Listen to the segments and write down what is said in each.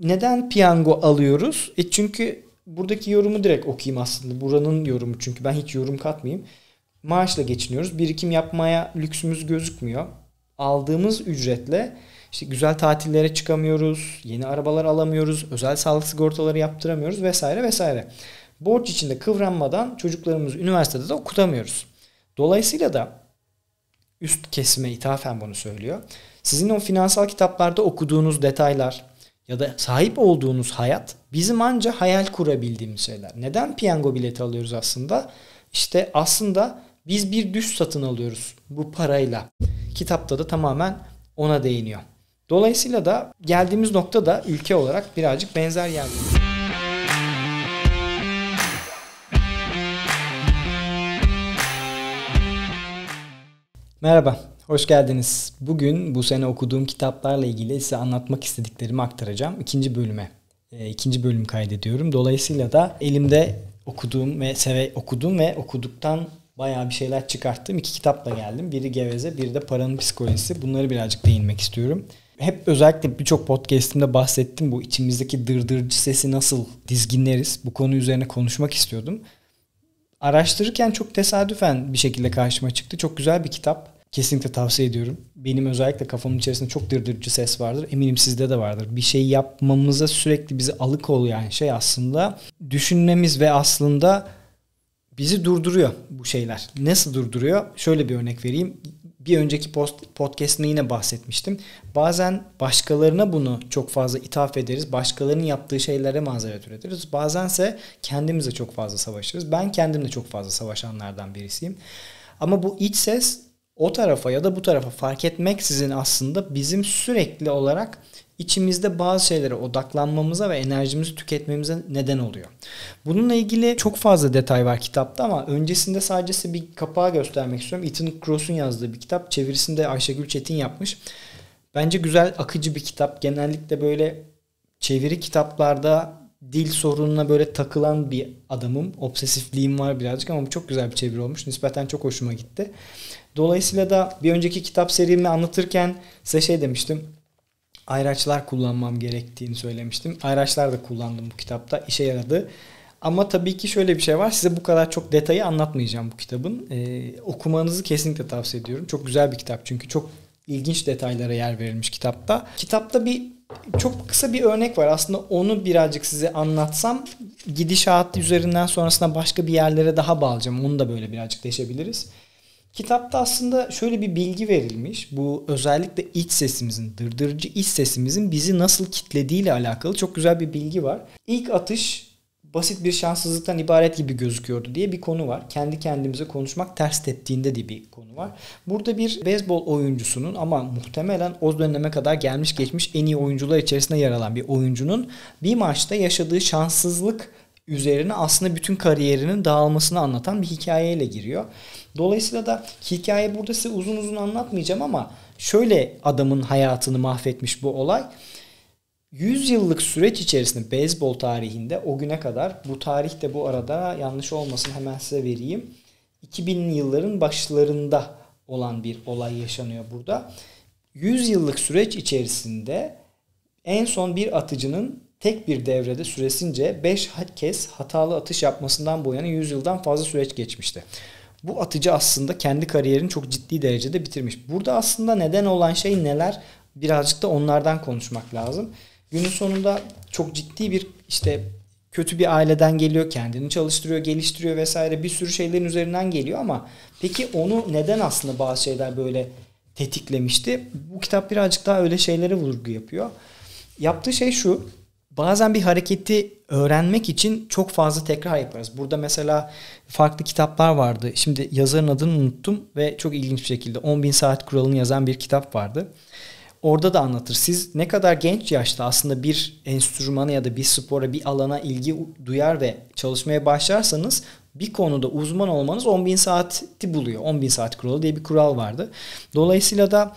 Neden piyango alıyoruz? E çünkü buradaki yorumu direkt okuyayım aslında. Buranın yorumu çünkü ben hiç yorum katmayayım. Maaşla geçiniyoruz. Birikim yapmaya lüksümüz gözükmüyor. Aldığımız ücretle işte güzel tatillere çıkamıyoruz, yeni arabalar alamıyoruz, özel sağlık sigortaları yaptıramıyoruz vesaire vesaire. Borç içinde kıvranmadan çocuklarımızı üniversitede de okutamıyoruz. Dolayısıyla da üst kesime ithafen bunu söylüyor. Sizin o finansal kitaplarda okuduğunuz detaylar, ya da sahip olduğunuz hayat bizim anca hayal kurabildiğimiz şeyler. Neden piyango bileti alıyoruz aslında? İşte aslında biz bir düş satın alıyoruz bu parayla. Kitapta da tamamen ona değiniyor. Dolayısıyla da geldiğimiz nokta da ülke olarak birazcık benzer yerde. Merhaba, Hoş geldiniz. Bugün bu sene okuduğum kitaplarla ilgili size anlatmak istediklerimi aktaracağım. İkinci bölüme, e, ikinci bölüm kaydediyorum. Dolayısıyla da elimde okuduğum ve seve okudum ve okuduktan bayağı bir şeyler çıkarttım. iki kitapla geldim. Biri Geveze, biri de Paranın Psikolojisi. Bunları birazcık değinmek istiyorum. Hep özellikle birçok podcastimde bahsettim bu içimizdeki dırdırcı sesi nasıl dizginleriz. Bu konu üzerine konuşmak istiyordum. Araştırırken çok tesadüfen bir şekilde karşıma çıktı. Çok güzel bir kitap. Kesinlikle tavsiye ediyorum. Benim özellikle kafamın içerisinde çok dırdırcı ses vardır. Eminim sizde de vardır. Bir şey yapmamıza sürekli bizi alıkoyulan şey aslında düşünmemiz ve aslında bizi durduruyor bu şeyler. Nasıl durduruyor? Şöyle bir örnek vereyim. Bir önceki post, podcast'inde yine bahsetmiştim. Bazen başkalarına bunu çok fazla ithaf ederiz. Başkalarının yaptığı şeylere mazeret üretiriz. Bazense kendimize çok fazla savaşırız. Ben kendimle çok fazla savaşanlardan birisiyim. Ama bu iç ses o tarafa ya da bu tarafa fark etmeksizin aslında bizim sürekli olarak içimizde bazı şeylere odaklanmamıza ve enerjimizi tüketmemize neden oluyor. Bununla ilgili çok fazla detay var kitapta ama öncesinde sadece size bir kapağı göstermek istiyorum. Ethan Cross'un yazdığı bir kitap. Çevirisini de Ayşegül Çetin yapmış. Bence güzel, akıcı bir kitap. Genellikle böyle çeviri kitaplarda dil sorununa böyle takılan bir adamım. Obsesifliğim var birazcık ama bu çok güzel bir çeviri olmuş. Nispeten çok hoşuma gitti. Dolayısıyla da bir önceki kitap serimi anlatırken size şey demiştim. Ayraçlar kullanmam gerektiğini söylemiştim. Ayraçlar da kullandım bu kitapta. İşe yaradı. Ama tabii ki şöyle bir şey var. Size bu kadar çok detayı anlatmayacağım bu kitabın. Ee, okumanızı kesinlikle tavsiye ediyorum. Çok güzel bir kitap çünkü çok ilginç detaylara yer verilmiş kitapta. Kitapta bir çok kısa bir örnek var. Aslında onu birazcık size anlatsam gidişat üzerinden sonrasında başka bir yerlere daha bağlayacağım. Onu da böyle birazcık değişebiliriz. Kitapta aslında şöyle bir bilgi verilmiş. Bu özellikle iç sesimizin, dırdırıcı iç sesimizin bizi nasıl kitlediğiyle alakalı çok güzel bir bilgi var. İlk atış basit bir şanssızlıktan ibaret gibi gözüküyordu diye bir konu var. Kendi kendimize konuşmak ters teptiğinde diye bir konu var. Burada bir beyzbol oyuncusunun ama muhtemelen o döneme kadar gelmiş geçmiş en iyi oyuncular içerisinde yer alan bir oyuncunun bir maçta yaşadığı şanssızlık üzerine aslında bütün kariyerinin dağılmasını anlatan bir hikayeyle giriyor. Dolayısıyla da hikaye burada size uzun uzun anlatmayacağım ama şöyle adamın hayatını mahvetmiş bu olay. 100 yıllık süreç içerisinde beyzbol tarihinde o güne kadar bu tarihte bu arada yanlış olmasın hemen size vereyim. 2000'li yılların başlarında olan bir olay yaşanıyor burada. 100 yıllık süreç içerisinde en son bir atıcının tek bir devrede süresince 5 kez hatalı atış yapmasından boyanan 100 yıldan fazla süreç geçmişti. Bu atıcı aslında kendi kariyerini çok ciddi derecede bitirmiş. Burada aslında neden olan şey neler? Birazcık da onlardan konuşmak lazım günün sonunda çok ciddi bir işte kötü bir aileden geliyor kendini çalıştırıyor geliştiriyor vesaire bir sürü şeylerin üzerinden geliyor ama peki onu neden aslında bazı şeyler böyle tetiklemişti? Bu kitap birazcık daha öyle şeylere vurgu yapıyor. Yaptığı şey şu bazen bir hareketi öğrenmek için çok fazla tekrar yaparız. Burada mesela farklı kitaplar vardı. Şimdi yazarın adını unuttum ve çok ilginç bir şekilde 10.000 saat kuralını yazan bir kitap vardı orada da anlatır. Siz ne kadar genç yaşta aslında bir enstrümana ya da bir spora, bir alana ilgi duyar ve çalışmaya başlarsanız bir konuda uzman olmanız 10.000 saati buluyor. 10.000 saat kuralı diye bir kural vardı. Dolayısıyla da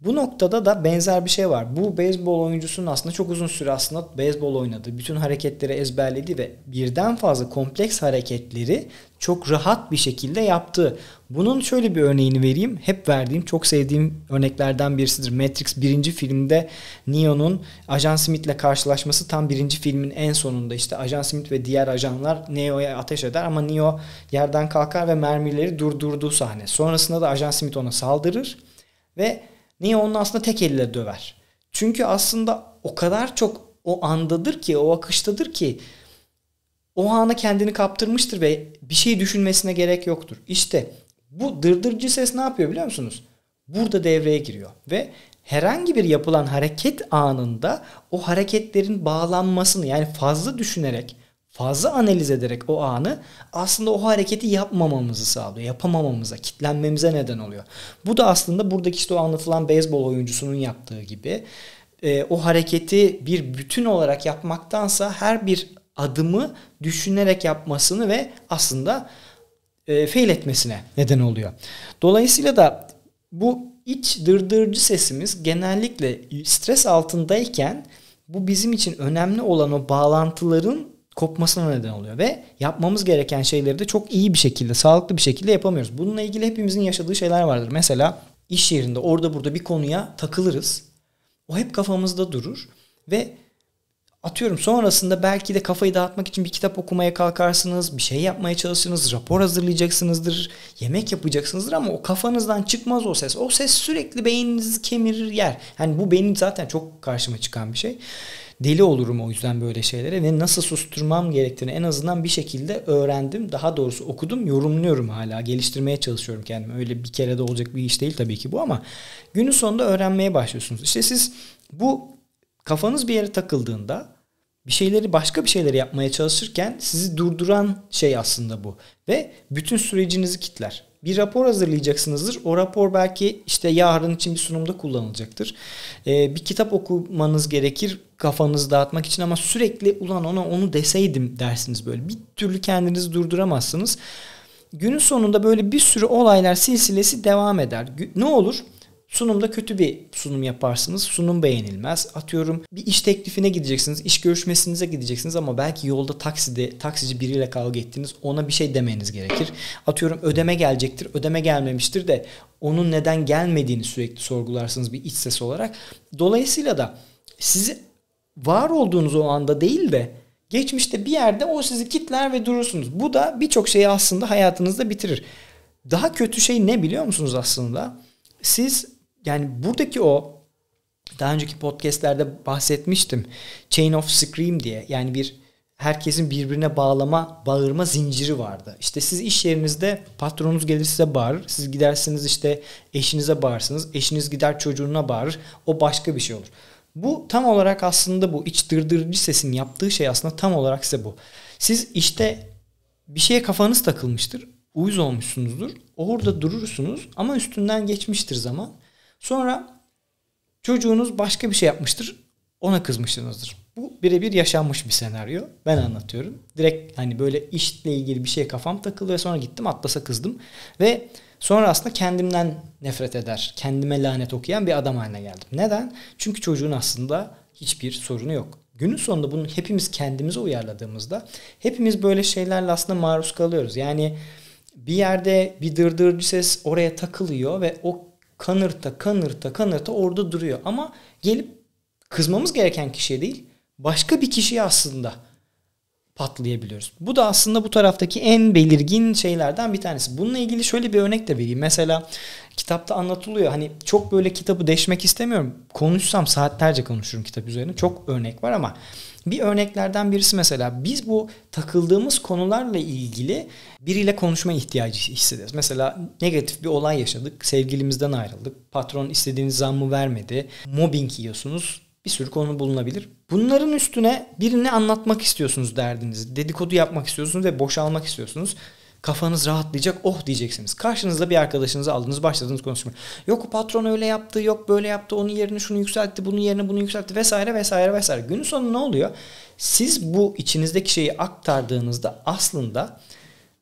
bu noktada da benzer bir şey var. Bu beyzbol oyuncusunun aslında çok uzun süre aslında beyzbol oynadı. Bütün hareketleri ezberledi ve birden fazla kompleks hareketleri çok rahat bir şekilde yaptı. Bunun şöyle bir örneğini vereyim. Hep verdiğim, çok sevdiğim örneklerden birisidir. Matrix birinci filmde Neo'nun Ajan Smith'le karşılaşması tam birinci filmin en sonunda. işte Ajan Smith ve diğer ajanlar Neo'ya ateş eder ama Neo yerden kalkar ve mermileri durdurduğu sahne. Sonrasında da Ajan Smith ona saldırır ve Niye onun aslında tek elle döver? Çünkü aslında o kadar çok o andadır ki, o akıştadır ki o ana kendini kaptırmıştır ve bir şey düşünmesine gerek yoktur. İşte bu dırdırcı ses ne yapıyor biliyor musunuz? Burada devreye giriyor ve herhangi bir yapılan hareket anında o hareketlerin bağlanmasını yani fazla düşünerek fazla analiz ederek o anı aslında o hareketi yapmamamızı sağlıyor. Yapamamamıza, kitlenmemize neden oluyor. Bu da aslında buradaki işte o anlatılan beyzbol oyuncusunun yaptığı gibi e, o hareketi bir bütün olarak yapmaktansa her bir adımı düşünerek yapmasını ve aslında e, fail etmesine neden oluyor. Dolayısıyla da bu iç dırdırcı sesimiz genellikle stres altındayken bu bizim için önemli olan o bağlantıların kopmasına neden oluyor ve yapmamız gereken şeyleri de çok iyi bir şekilde, sağlıklı bir şekilde yapamıyoruz. Bununla ilgili hepimizin yaşadığı şeyler vardır. Mesela iş yerinde orada burada bir konuya takılırız. O hep kafamızda durur ve atıyorum sonrasında belki de kafayı dağıtmak için bir kitap okumaya kalkarsınız, bir şey yapmaya çalışırsınız, rapor hazırlayacaksınızdır, yemek yapacaksınızdır ama o kafanızdan çıkmaz o ses. O ses sürekli beyninizi kemirir yer. Yani bu benim zaten çok karşıma çıkan bir şey. Deli olurum o yüzden böyle şeylere ve nasıl susturmam gerektiğini en azından bir şekilde öğrendim. Daha doğrusu okudum, yorumluyorum hala. Geliştirmeye çalışıyorum kendimi. Öyle bir kere de olacak bir iş değil tabii ki bu ama günün sonunda öğrenmeye başlıyorsunuz. İşte siz bu kafanız bir yere takıldığında bir şeyleri başka bir şeyleri yapmaya çalışırken sizi durduran şey aslında bu. Ve bütün sürecinizi kitler. Bir rapor hazırlayacaksınızdır. O rapor belki işte yarın için bir sunumda kullanılacaktır. Ee, bir kitap okumanız gerekir kafanızı dağıtmak için ama sürekli ulan ona onu deseydim dersiniz böyle. Bir türlü kendinizi durduramazsınız. Günün sonunda böyle bir sürü olaylar silsilesi devam eder. Ne olur? Sunumda kötü bir sunum yaparsınız. Sunum beğenilmez. Atıyorum bir iş teklifine gideceksiniz. iş görüşmesinize gideceksiniz ama belki yolda takside taksici biriyle kavga ettiniz. Ona bir şey demeniz gerekir. Atıyorum ödeme gelecektir. Ödeme gelmemiştir de onun neden gelmediğini sürekli sorgularsınız bir iç ses olarak. Dolayısıyla da sizi var olduğunuz o anda değil de geçmişte bir yerde o sizi kitler ve durursunuz. Bu da birçok şeyi aslında hayatınızda bitirir. Daha kötü şey ne biliyor musunuz aslında? Siz yani buradaki o daha önceki podcastlerde bahsetmiştim. Chain of Scream diye yani bir herkesin birbirine bağlama, bağırma zinciri vardı. İşte siz iş yerinizde patronunuz gelir size bağırır. Siz gidersiniz işte eşinize bağırsınız. Eşiniz gider çocuğuna bağırır. O başka bir şey olur. Bu tam olarak aslında bu iç dırdırcı sesin yaptığı şey aslında tam olarak size bu. Siz işte bir şeye kafanız takılmıştır. Uyuz olmuşsunuzdur. Orada durursunuz ama üstünden geçmiştir zaman. Sonra çocuğunuz başka bir şey yapmıştır. Ona kızmışsınızdır. Bu birebir yaşanmış bir senaryo. Ben anlatıyorum. Direkt hani böyle işle ilgili bir şey kafam takıldı ve sonra gittim Atlas'a kızdım. Ve sonra aslında kendimden nefret eder, kendime lanet okuyan bir adam haline geldim. Neden? Çünkü çocuğun aslında hiçbir sorunu yok. Günün sonunda bunu hepimiz kendimize uyarladığımızda hepimiz böyle şeylerle aslında maruz kalıyoruz. Yani bir yerde bir dırdırcı ses oraya takılıyor ve o kanırta kanırta kanırta orada duruyor. Ama gelip kızmamız gereken kişiye değil başka bir kişiye aslında patlayabiliyoruz. Bu da aslında bu taraftaki en belirgin şeylerden bir tanesi. Bununla ilgili şöyle bir örnek de vereyim. Mesela kitapta anlatılıyor. Hani çok böyle kitabı deşmek istemiyorum. Konuşsam saatlerce konuşurum kitap üzerine. Çok örnek var ama bir örneklerden birisi mesela biz bu takıldığımız konularla ilgili biriyle konuşma ihtiyacı hissediyoruz. Mesela negatif bir olay yaşadık. Sevgilimizden ayrıldık. Patron istediğiniz zammı vermedi. Mobbing yiyorsunuz bir sürü konu bulunabilir. Bunların üstüne birini anlatmak istiyorsunuz derdiniz. Dedikodu yapmak istiyorsunuz ve boşalmak istiyorsunuz. Kafanız rahatlayacak oh diyeceksiniz. Karşınızda bir arkadaşınızı aldınız başladınız konuşmaya. Yok patron öyle yaptı yok böyle yaptı onun yerini şunu yükseltti bunun yerine bunu yükseltti vesaire vesaire vesaire. Günün sonu ne oluyor? Siz bu içinizdeki şeyi aktardığınızda aslında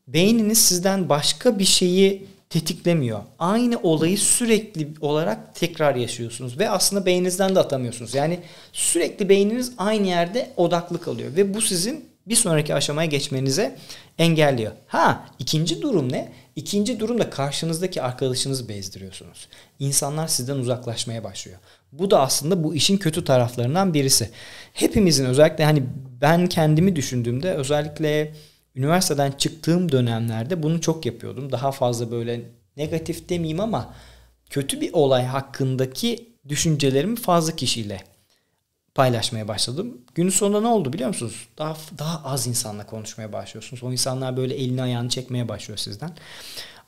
beyniniz sizden başka bir şeyi tetiklemiyor. Aynı olayı sürekli olarak tekrar yaşıyorsunuz ve aslında beyninizden de atamıyorsunuz. Yani sürekli beyniniz aynı yerde odaklı kalıyor ve bu sizin bir sonraki aşamaya geçmenize engelliyor. Ha ikinci durum ne? İkinci durum da karşınızdaki arkadaşınızı bezdiriyorsunuz. İnsanlar sizden uzaklaşmaya başlıyor. Bu da aslında bu işin kötü taraflarından birisi. Hepimizin özellikle hani ben kendimi düşündüğümde özellikle üniversiteden çıktığım dönemlerde bunu çok yapıyordum. Daha fazla böyle negatif demeyeyim ama kötü bir olay hakkındaki düşüncelerimi fazla kişiyle paylaşmaya başladım. Günün sonunda ne oldu biliyor musunuz? Daha daha az insanla konuşmaya başlıyorsunuz. O insanlar böyle elini ayağını çekmeye başlıyor sizden.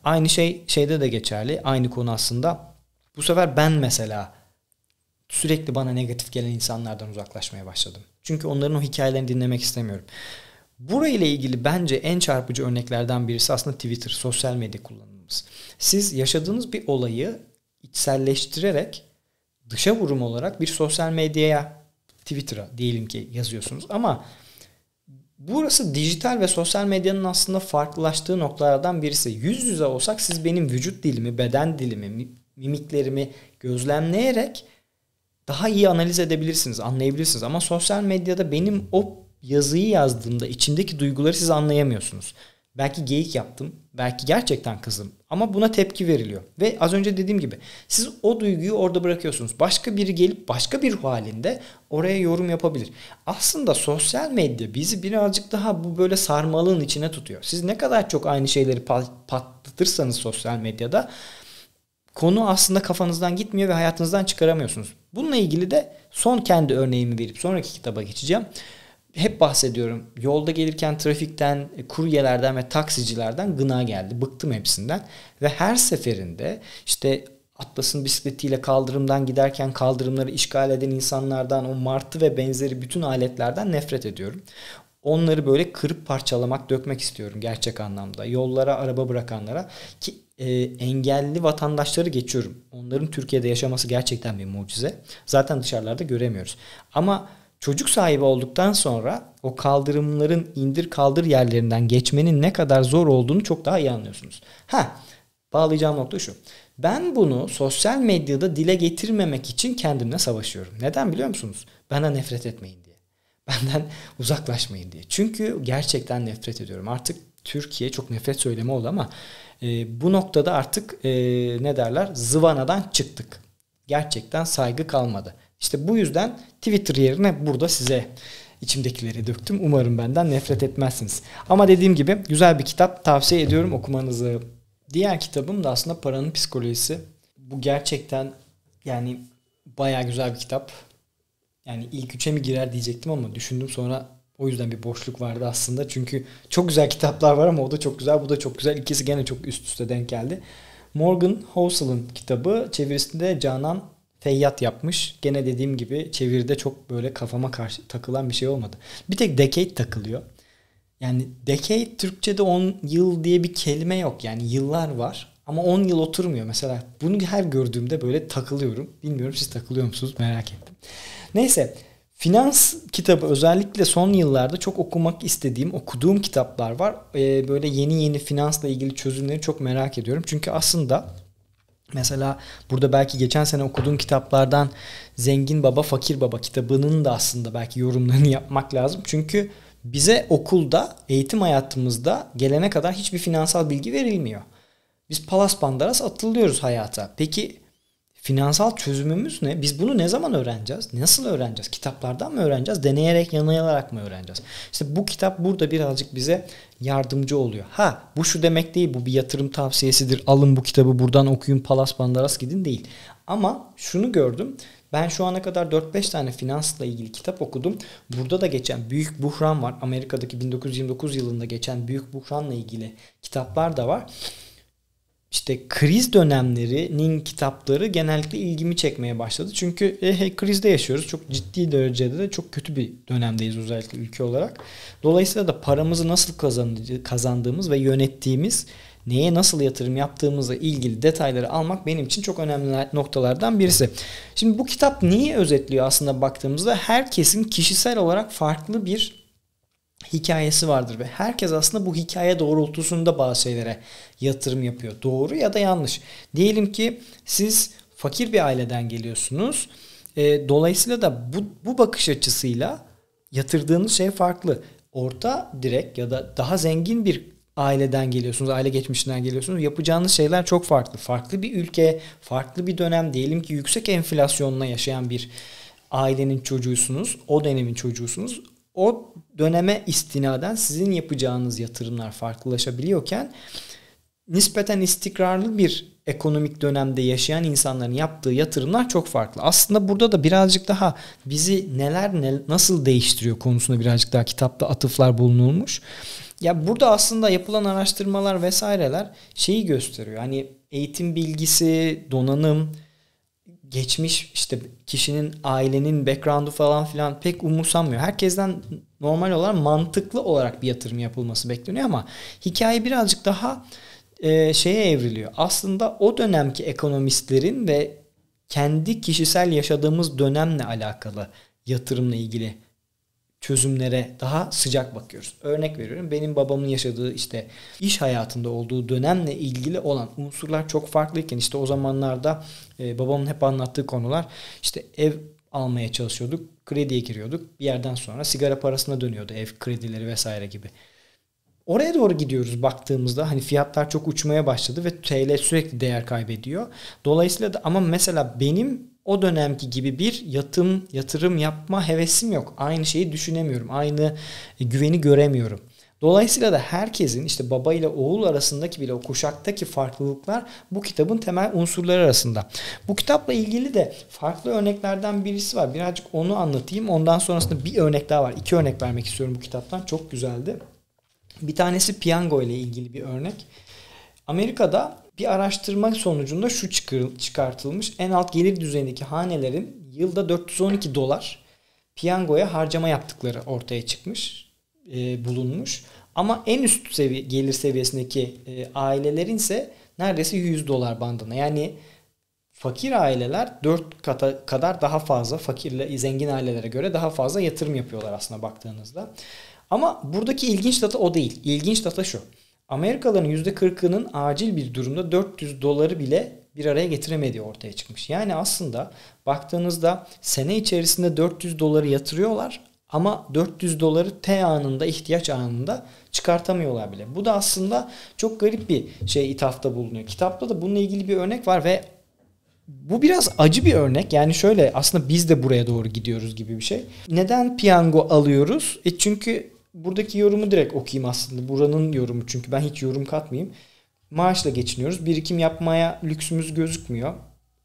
Aynı şey şeyde de geçerli. Aynı konu aslında. Bu sefer ben mesela sürekli bana negatif gelen insanlardan uzaklaşmaya başladım. Çünkü onların o hikayelerini dinlemek istemiyorum. Burayla ilgili bence en çarpıcı örneklerden birisi aslında Twitter, sosyal medya kullanımımız. Siz yaşadığınız bir olayı içselleştirerek dışa vurum olarak bir sosyal medyaya, Twitter'a diyelim ki yazıyorsunuz ama burası dijital ve sosyal medyanın aslında farklılaştığı noktalardan birisi. Yüz yüze olsak siz benim vücut dilimi, beden dilimi, mimiklerimi gözlemleyerek daha iyi analiz edebilirsiniz, anlayabilirsiniz. Ama sosyal medyada benim o yazıyı yazdığımda içimdeki duyguları siz anlayamıyorsunuz. Belki geyik yaptım, belki gerçekten kızım. ama buna tepki veriliyor. Ve az önce dediğim gibi siz o duyguyu orada bırakıyorsunuz. Başka biri gelip başka bir halinde oraya yorum yapabilir. Aslında sosyal medya bizi birazcık daha bu böyle sarmalığın içine tutuyor. Siz ne kadar çok aynı şeyleri patlatırsanız sosyal medyada konu aslında kafanızdan gitmiyor ve hayatınızdan çıkaramıyorsunuz. Bununla ilgili de son kendi örneğimi verip sonraki kitaba geçeceğim hep bahsediyorum. Yolda gelirken trafikten, e, kuryelerden ve taksicilerden gına geldi. Bıktım hepsinden. Ve her seferinde işte Atlas'ın bisikletiyle kaldırımdan giderken kaldırımları işgal eden insanlardan, o martı ve benzeri bütün aletlerden nefret ediyorum. Onları böyle kırıp parçalamak, dökmek istiyorum gerçek anlamda. Yollara araba bırakanlara ki e, engelli vatandaşları geçiyorum. Onların Türkiye'de yaşaması gerçekten bir mucize. Zaten dışarılarda göremiyoruz. Ama Çocuk sahibi olduktan sonra o kaldırımların indir kaldır yerlerinden geçmenin ne kadar zor olduğunu çok daha iyi anlıyorsunuz. Ha, bağlayacağım nokta şu. Ben bunu sosyal medyada dile getirmemek için kendimle savaşıyorum. Neden biliyor musunuz? Bana nefret etmeyin diye. Benden uzaklaşmayın diye. Çünkü gerçekten nefret ediyorum. Artık Türkiye çok nefret söyleme oldu ama e, bu noktada artık e, ne derler zıvanadan çıktık. Gerçekten saygı kalmadı. İşte bu yüzden Twitter yerine burada size içimdekileri döktüm. Umarım benden nefret etmezsiniz. Ama dediğim gibi güzel bir kitap tavsiye ediyorum okumanızı. Diğer kitabım da aslında Paranın Psikolojisi. Bu gerçekten yani baya güzel bir kitap. Yani ilk üçe mi girer diyecektim ama düşündüm sonra o yüzden bir boşluk vardı aslında. Çünkü çok güzel kitaplar var ama o da çok güzel, bu da çok güzel. İkisi gene çok üst üste denk geldi. Morgan Housel'ın kitabı çevirisinde Canan feyyat yapmış. Gene dediğim gibi çeviride çok böyle kafama karşı takılan bir şey olmadı. Bir tek decade takılıyor. Yani decade Türkçe'de 10 yıl diye bir kelime yok. Yani yıllar var ama 10 yıl oturmuyor. Mesela bunu her gördüğümde böyle takılıyorum. Bilmiyorum siz takılıyor musunuz merak ettim. Neyse Finans kitabı özellikle son yıllarda çok okumak istediğim, okuduğum kitaplar var. Ee, böyle yeni yeni finansla ilgili çözümleri çok merak ediyorum. Çünkü aslında Mesela burada belki geçen sene okuduğun kitaplardan Zengin Baba Fakir Baba kitabının da aslında belki yorumlarını yapmak lazım. Çünkü bize okulda, eğitim hayatımızda gelene kadar hiçbir finansal bilgi verilmiyor. Biz palas pandaras atılıyoruz hayata. Peki finansal çözümümüz ne? Biz bunu ne zaman öğreneceğiz? Nasıl öğreneceğiz? Kitaplardan mı öğreneceğiz? Deneyerek, yanılarak mı öğreneceğiz? İşte bu kitap burada birazcık bize yardımcı oluyor. Ha bu şu demek değil. Bu bir yatırım tavsiyesidir. Alın bu kitabı buradan okuyun. Palas Bandaras gidin değil. Ama şunu gördüm. Ben şu ana kadar 4-5 tane finansla ilgili kitap okudum. Burada da geçen büyük buhran var. Amerika'daki 1929 yılında geçen büyük buhranla ilgili kitaplar da var işte kriz dönemlerinin kitapları genellikle ilgimi çekmeye başladı. Çünkü e, hey, krizde yaşıyoruz. Çok ciddi derecede de çok kötü bir dönemdeyiz özellikle ülke olarak. Dolayısıyla da paramızı nasıl kazandığımız ve yönettiğimiz neye nasıl yatırım yaptığımızla ilgili detayları almak benim için çok önemli noktalardan birisi. Şimdi bu kitap neyi özetliyor aslında baktığımızda herkesin kişisel olarak farklı bir hikayesi vardır ve herkes aslında bu hikaye doğrultusunda bazı şeylere yatırım yapıyor. Doğru ya da yanlış. Diyelim ki siz fakir bir aileden geliyorsunuz. E, dolayısıyla da bu, bu bakış açısıyla yatırdığınız şey farklı. Orta direkt ya da daha zengin bir aileden geliyorsunuz, aile geçmişinden geliyorsunuz. Yapacağınız şeyler çok farklı. Farklı bir ülke, farklı bir dönem diyelim ki yüksek enflasyonla yaşayan bir ailenin çocuğusunuz, o dönemin çocuğusunuz o döneme istinaden sizin yapacağınız yatırımlar farklılaşabiliyorken nispeten istikrarlı bir ekonomik dönemde yaşayan insanların yaptığı yatırımlar çok farklı. Aslında burada da birazcık daha bizi neler ne, nasıl değiştiriyor konusunda birazcık daha kitapta atıflar bulunulmuş. Ya burada aslında yapılan araştırmalar vesaireler şeyi gösteriyor. Hani eğitim bilgisi, donanım, geçmiş işte kişinin ailenin background'u falan filan pek umursanmıyor. Herkesten normal olarak mantıklı olarak bir yatırım yapılması bekleniyor ama hikaye birazcık daha e, şeye evriliyor. Aslında o dönemki ekonomistlerin ve kendi kişisel yaşadığımız dönemle alakalı yatırımla ilgili çözümlere daha sıcak bakıyoruz. Örnek veriyorum benim babamın yaşadığı işte iş hayatında olduğu dönemle ilgili olan unsurlar çok farklıyken işte o zamanlarda e, babamın hep anlattığı konular işte ev almaya çalışıyorduk, krediye giriyorduk. Bir yerden sonra sigara parasına dönüyordu ev kredileri vesaire gibi. Oraya doğru gidiyoruz baktığımızda hani fiyatlar çok uçmaya başladı ve TL sürekli değer kaybediyor. Dolayısıyla da ama mesela benim o dönemki gibi bir yatım yatırım yapma hevesim yok. Aynı şeyi düşünemiyorum. Aynı e, güveni göremiyorum. Dolayısıyla da herkesin işte baba ile oğul arasındaki bile o kuşaktaki farklılıklar bu kitabın temel unsurları arasında. Bu kitapla ilgili de farklı örneklerden birisi var. Birazcık onu anlatayım. Ondan sonrasında bir örnek daha var. İki örnek vermek istiyorum bu kitaptan. Çok güzeldi. Bir tanesi piyango ile ilgili bir örnek. Amerika'da bir araştırma sonucunda şu çıkartılmış. En alt gelir düzeyindeki hanelerin yılda 412 dolar piyangoya harcama yaptıkları ortaya çıkmış, e, bulunmuş. Ama en üst seviye gelir seviyesindeki e, ailelerin ise neredeyse 100 dolar bandına. Yani fakir aileler 4 kata kadar daha fazla fakirle zengin ailelere göre daha fazla yatırım yapıyorlar aslında baktığınızda. Ama buradaki ilginç data o değil. İlginç data şu. Amerikalıların %40'ının acil bir durumda 400 doları bile bir araya getiremediği ortaya çıkmış. Yani aslında baktığınızda sene içerisinde 400 doları yatırıyorlar ama 400 doları T anında ihtiyaç anında çıkartamıyorlar bile. Bu da aslında çok garip bir şey ithafta bulunuyor. Kitapta da bununla ilgili bir örnek var ve bu biraz acı bir örnek. Yani şöyle aslında biz de buraya doğru gidiyoruz gibi bir şey. Neden piyango alıyoruz? E çünkü buradaki yorumu direkt okuyayım aslında. Buranın yorumu çünkü ben hiç yorum katmayayım. Maaşla geçiniyoruz. Birikim yapmaya lüksümüz gözükmüyor.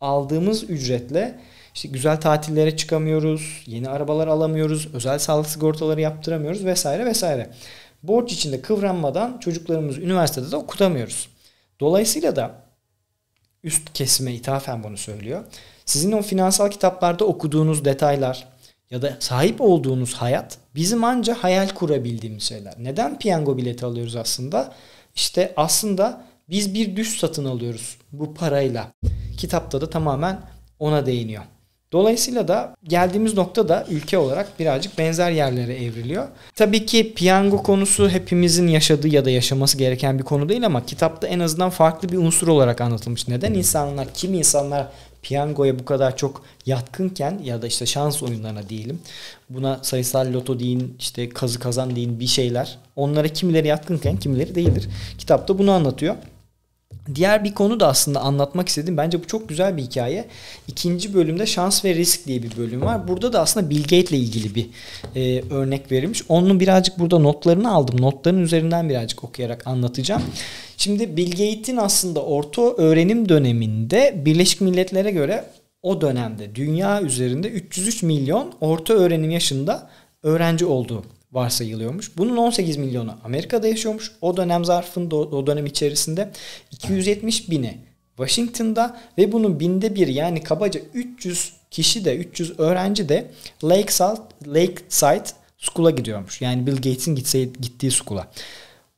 Aldığımız ücretle işte güzel tatillere çıkamıyoruz, yeni arabalar alamıyoruz, özel sağlık sigortaları yaptıramıyoruz vesaire vesaire. Borç içinde kıvranmadan çocuklarımızı üniversitede de okutamıyoruz. Dolayısıyla da üst kesime ithafen bunu söylüyor. Sizin o finansal kitaplarda okuduğunuz detaylar, ya da sahip olduğunuz hayat bizim anca hayal kurabildiğimiz şeyler. Neden piyango bileti alıyoruz aslında? İşte aslında biz bir düş satın alıyoruz bu parayla. Kitapta da tamamen ona değiniyor. Dolayısıyla da geldiğimiz nokta da ülke olarak birazcık benzer yerlere evriliyor. Tabii ki piyango konusu hepimizin yaşadığı ya da yaşaması gereken bir konu değil ama kitapta en azından farklı bir unsur olarak anlatılmış. Neden insanlar, kim insanlar piyangoya bu kadar çok yatkınken ya da işte şans oyunlarına diyelim. Buna sayısal loto deyin, işte kazı kazan deyin bir şeyler. Onlara kimileri yatkınken kimileri değildir. Kitapta bunu anlatıyor. Diğer bir konu da aslında anlatmak istedim. bence bu çok güzel bir hikaye. İkinci bölümde şans ve risk diye bir bölüm var. Burada da aslında Bill Gates ile ilgili bir e, örnek verilmiş. Onun birazcık burada notlarını aldım. Notların üzerinden birazcık okuyarak anlatacağım. Şimdi Bill Gates'in aslında orta öğrenim döneminde Birleşik Milletler'e göre o dönemde dünya üzerinde 303 milyon orta öğrenim yaşında öğrenci olduğu varsayılıyormuş. Bunun 18 milyonu Amerika'da yaşıyormuş. O dönem zarfında o dönem içerisinde 270 bini Washington'da ve bunun binde bir yani kabaca 300 kişi de 300 öğrenci de Lakeside, Lakeside School'a gidiyormuş. Yani Bill Gates'in gittiği school'a.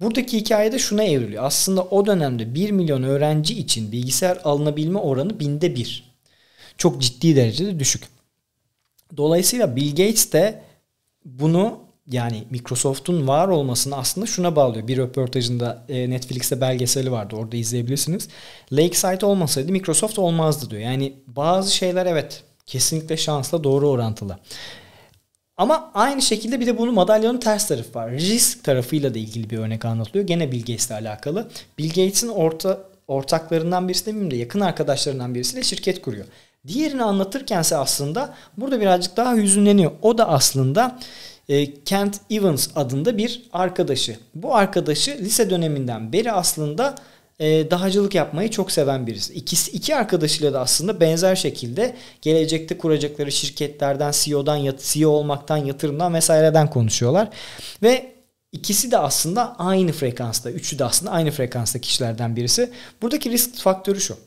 Buradaki hikaye de şuna evriliyor. Aslında o dönemde 1 milyon öğrenci için bilgisayar alınabilme oranı binde bir. Çok ciddi derecede düşük. Dolayısıyla Bill Gates de bunu yani Microsoft'un var olmasını aslında şuna bağlıyor. Bir röportajında e, Netflix'te belgeseli vardı. Orada izleyebilirsiniz. Lakeside olmasaydı Microsoft olmazdı diyor. Yani bazı şeyler evet kesinlikle şansla doğru orantılı. Ama aynı şekilde bir de bunu madalyonun ters tarafı var. Risk tarafıyla da ilgili bir örnek anlatılıyor. Gene Bill ile alakalı. Bill Gates'in orta ortaklarından birisi demeyeyim de yakın arkadaşlarından birisiyle şirket kuruyor. Diğerini anlatırkense aslında burada birazcık daha hüzünleniyor. O da aslında e, Kent Evans adında bir arkadaşı. Bu arkadaşı lise döneminden beri aslında e, dağcılık yapmayı çok seven birisi. İkisi, iki arkadaşıyla da aslında benzer şekilde gelecekte kuracakları şirketlerden, CEO'dan, CEO olmaktan, yatırımdan vesaireden konuşuyorlar. Ve ikisi de aslında aynı frekansta, üçü de aslında aynı frekansta kişilerden birisi. Buradaki risk faktörü şu.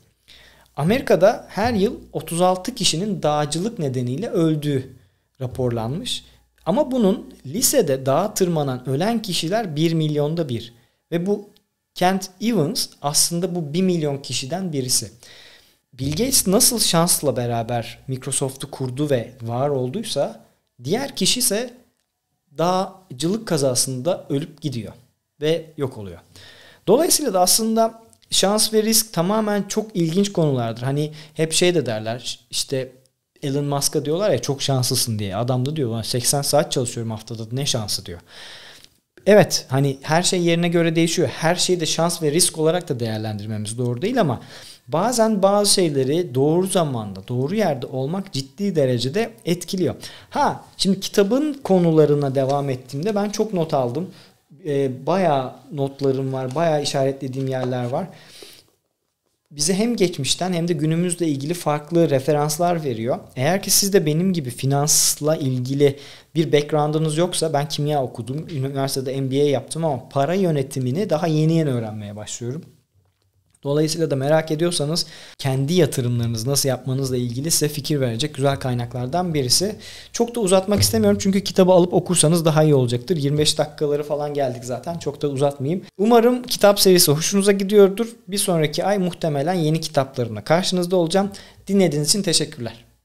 Amerika'da her yıl 36 kişinin dağcılık nedeniyle öldüğü raporlanmış. Ama bunun lisede dağa tırmanan ölen kişiler 1 milyonda bir. Ve bu Kent Evans aslında bu 1 milyon kişiden birisi. Bill Gates nasıl şansla beraber Microsoft'u kurdu ve var olduysa diğer kişi ise dağcılık kazasında ölüp gidiyor ve yok oluyor. Dolayısıyla da aslında şans ve risk tamamen çok ilginç konulardır. Hani hep şey de derler işte Elon Musk'a diyorlar ya çok şanslısın diye. Adam da diyor 80 saat çalışıyorum haftada ne şansı diyor. Evet hani her şey yerine göre değişiyor. Her şeyi de şans ve risk olarak da değerlendirmemiz doğru değil ama bazen bazı şeyleri doğru zamanda, doğru yerde olmak ciddi derecede etkiliyor. Ha şimdi kitabın konularına devam ettiğimde ben çok not aldım. Ee, bayağı notlarım var, baya işaretlediğim yerler var bize hem geçmişten hem de günümüzle ilgili farklı referanslar veriyor. Eğer ki siz de benim gibi finansla ilgili bir background'ınız yoksa ben kimya okudum, üniversitede MBA yaptım ama para yönetimini daha yeni yeni öğrenmeye başlıyorum. Dolayısıyla da merak ediyorsanız kendi yatırımlarınızı nasıl yapmanızla ilgili size fikir verecek güzel kaynaklardan birisi. Çok da uzatmak istemiyorum çünkü kitabı alıp okursanız daha iyi olacaktır. 25 dakikaları falan geldik zaten çok da uzatmayayım. Umarım kitap serisi hoşunuza gidiyordur. Bir sonraki ay muhtemelen yeni kitaplarımla karşınızda olacağım. Dinlediğiniz için teşekkürler.